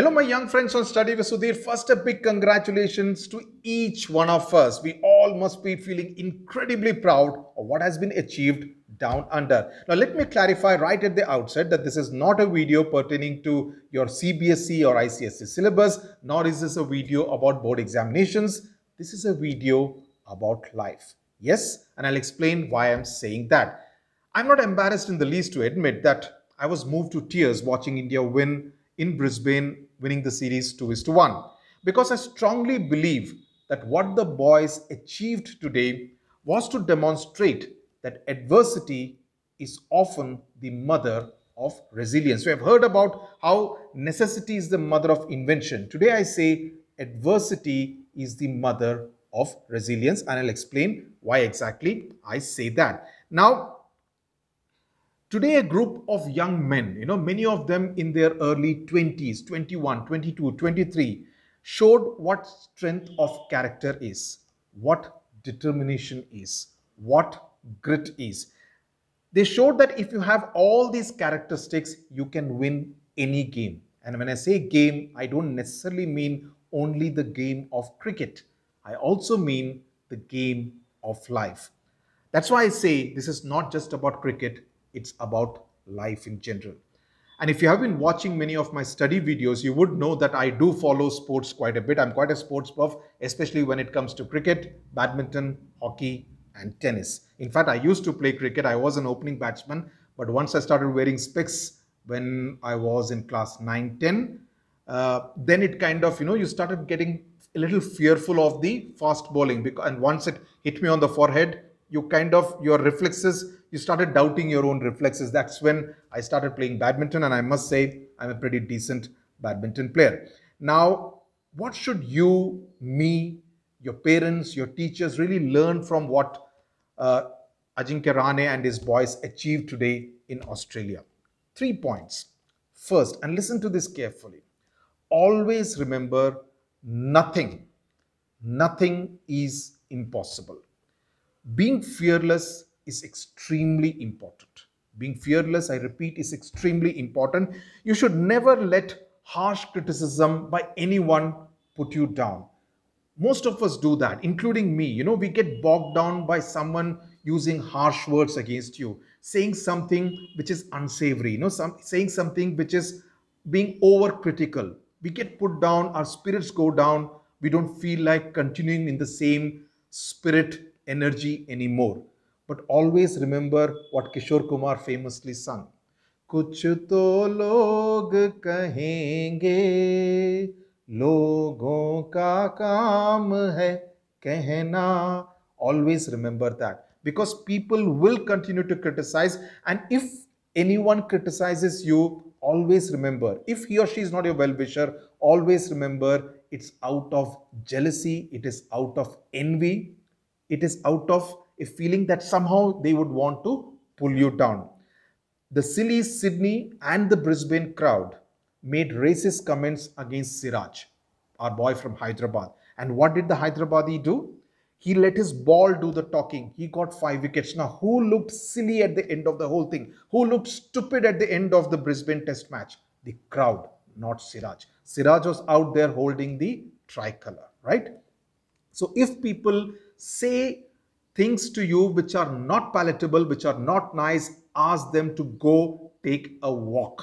Hello, my young friends on Study with Sudhir. First, a big congratulations to each one of us. We all must be feeling incredibly proud of what has been achieved down under. Now, let me clarify right at the outset that this is not a video pertaining to your CBSE or ICSE syllabus, nor is this a video about board examinations. This is a video about life. Yes, and I'll explain why I'm saying that. I'm not embarrassed in the least to admit that I was moved to tears watching India win in Brisbane, winning the series 2 is to 1. Because I strongly believe that what the boys achieved today was to demonstrate that adversity is often the mother of resilience. We have heard about how necessity is the mother of invention. Today I say adversity is the mother of resilience and I'll explain why exactly I say that. Now, Today, a group of young men, you know, many of them in their early 20s, 21, 22, 23, showed what strength of character is, what determination is, what grit is. They showed that if you have all these characteristics, you can win any game. And when I say game, I don't necessarily mean only the game of cricket. I also mean the game of life. That's why I say this is not just about cricket, it's about life in general. And if you have been watching many of my study videos, you would know that I do follow sports quite a bit. I'm quite a sports buff, especially when it comes to cricket, badminton, hockey, and tennis. In fact, I used to play cricket. I was an opening batsman, but once I started wearing specs when I was in class 9, 10, uh, then it kind of, you know, you started getting a little fearful of the fast bowling. Because, and once it hit me on the forehead, you kind of your reflexes you started doubting your own reflexes that's when i started playing badminton and i must say i'm a pretty decent badminton player now what should you me your parents your teachers really learn from what uh, ajinkya rane and his boys achieved today in australia three points first and listen to this carefully always remember nothing nothing is impossible being fearless is extremely important. Being fearless, I repeat, is extremely important. You should never let harsh criticism by anyone put you down. Most of us do that, including me. You know, we get bogged down by someone using harsh words against you, saying something which is unsavory, you know, some, saying something which is being overcritical. We get put down, our spirits go down, we don't feel like continuing in the same spirit energy anymore. But always remember what Kishore Kumar famously sung. कुछ तो लोग कहेंगे logon का काम है कहना always remember that because people will continue to criticize and if anyone criticizes you always remember if he or she is not your well-wisher always remember it's out of jealousy it is out of envy it is out of a feeling that somehow they would want to pull you down. The silly Sydney and the Brisbane crowd made racist comments against Siraj, our boy from Hyderabad. And what did the Hyderabadi do? He let his ball do the talking. He got five wickets. Now, who looked silly at the end of the whole thing? Who looked stupid at the end of the Brisbane Test match? The crowd, not Siraj. Siraj was out there holding the tricolour, right? So, if people say things to you which are not palatable, which are not nice, ask them to go take a walk.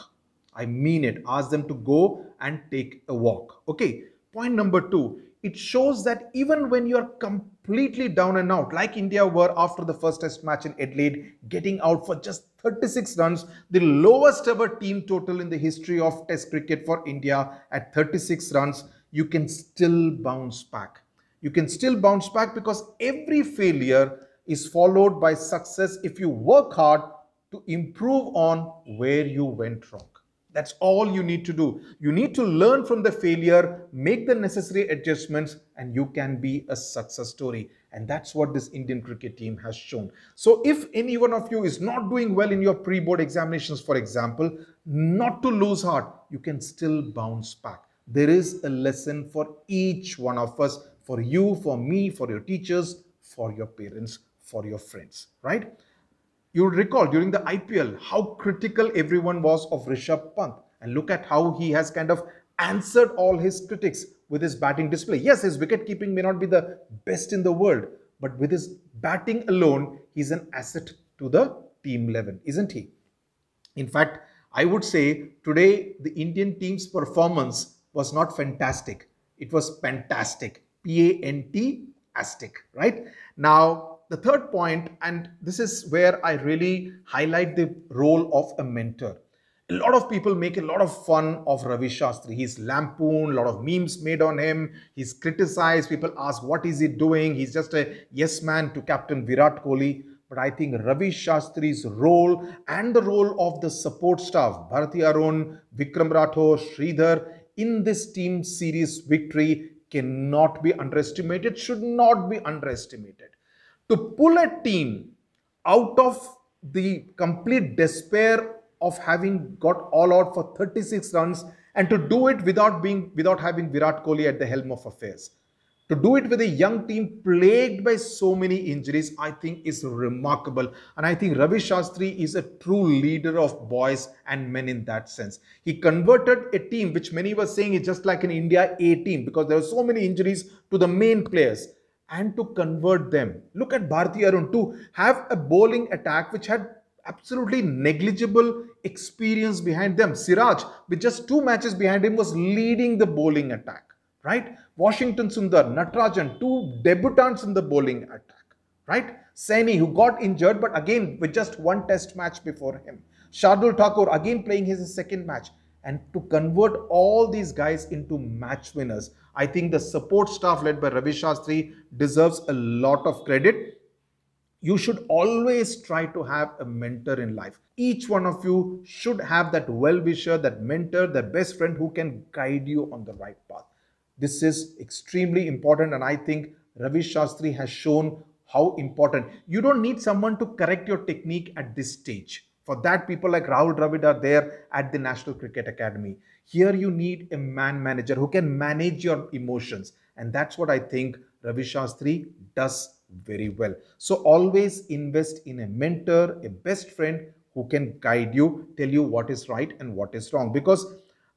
I mean it. Ask them to go and take a walk. Okay. Point number two, it shows that even when you're completely down and out, like India were after the first test match in Adelaide, getting out for just 36 runs, the lowest ever team total in the history of test cricket for India at 36 runs, you can still bounce back you can still bounce back because every failure is followed by success if you work hard to improve on where you went wrong. That's all you need to do. You need to learn from the failure, make the necessary adjustments, and you can be a success story. And that's what this Indian cricket team has shown. So, if any one of you is not doing well in your pre board examinations, for example, not to lose heart, you can still bounce back. There is a lesson for each one of us for you, for me, for your teachers, for your parents, for your friends, right? You'll recall during the IPL how critical everyone was of Rishabh Pant and look at how he has kind of answered all his critics with his batting display. Yes, his wicket keeping may not be the best in the world, but with his batting alone, he's an asset to the team 11, isn't he? In fact, I would say today the Indian team's performance was not fantastic, it was fantastic. P-A-N-T-astic, right? Now, the third point, and this is where I really highlight the role of a mentor. A lot of people make a lot of fun of Ravi Shastri. He's lampooned, a lot of memes made on him. He's criticized. People ask, what is he doing? He's just a yes man to Captain Virat Kohli. But I think Ravi Shastri's role and the role of the support staff, Bharati Arun, Vikram Rathore, Sridhar, in this team series victory cannot be underestimated, should not be underestimated. To pull a team out of the complete despair of having got all out for 36 runs and to do it without being without having Virat Kohli at the helm of affairs to do it with a young team plagued by so many injuries, I think is remarkable. And I think Ravi Shastri is a true leader of boys and men in that sense. He converted a team, which many were saying is just like an India A team because there were so many injuries to the main players and to convert them. Look at Bharti Arun to have a bowling attack which had absolutely negligible experience behind them. Siraj, with just two matches behind him, was leading the bowling attack right? Washington Sundar, Natarajan, two debutants in the bowling attack, right? Saini, who got injured, but again with just one test match before him. Shardul Thakur, again playing his second match. And to convert all these guys into match winners, I think the support staff led by Ravi Shastri deserves a lot of credit. You should always try to have a mentor in life. Each one of you should have that well wisher, that mentor, that best friend who can guide you on the right path. This is extremely important and I think Ravi Shastri has shown how important. You don't need someone to correct your technique at this stage. For that, people like Rahul Dravid are there at the National Cricket Academy. Here, you need a man manager who can manage your emotions. And that's what I think Ravi Shastri does very well. So, always invest in a mentor, a best friend who can guide you, tell you what is right and what is wrong. Because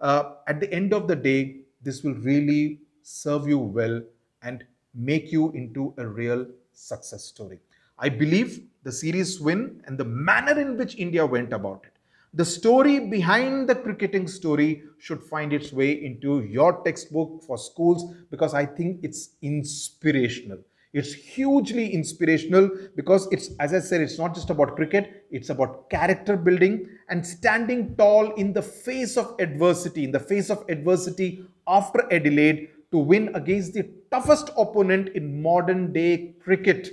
uh, at the end of the day, this will really serve you well and make you into a real success story. I believe the series win and the manner in which India went about it. The story behind the cricketing story should find its way into your textbook for schools because I think it's inspirational. It's hugely inspirational because it's, as I said, it's not just about cricket, it's about character building and standing tall in the face of adversity. In the face of adversity, after Adelaide to win against the toughest opponent in modern day cricket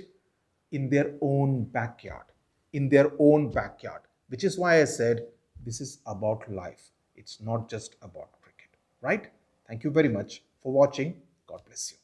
in their own backyard. In their own backyard, which is why I said this is about life. It's not just about cricket, right? Thank you very much for watching. God bless you.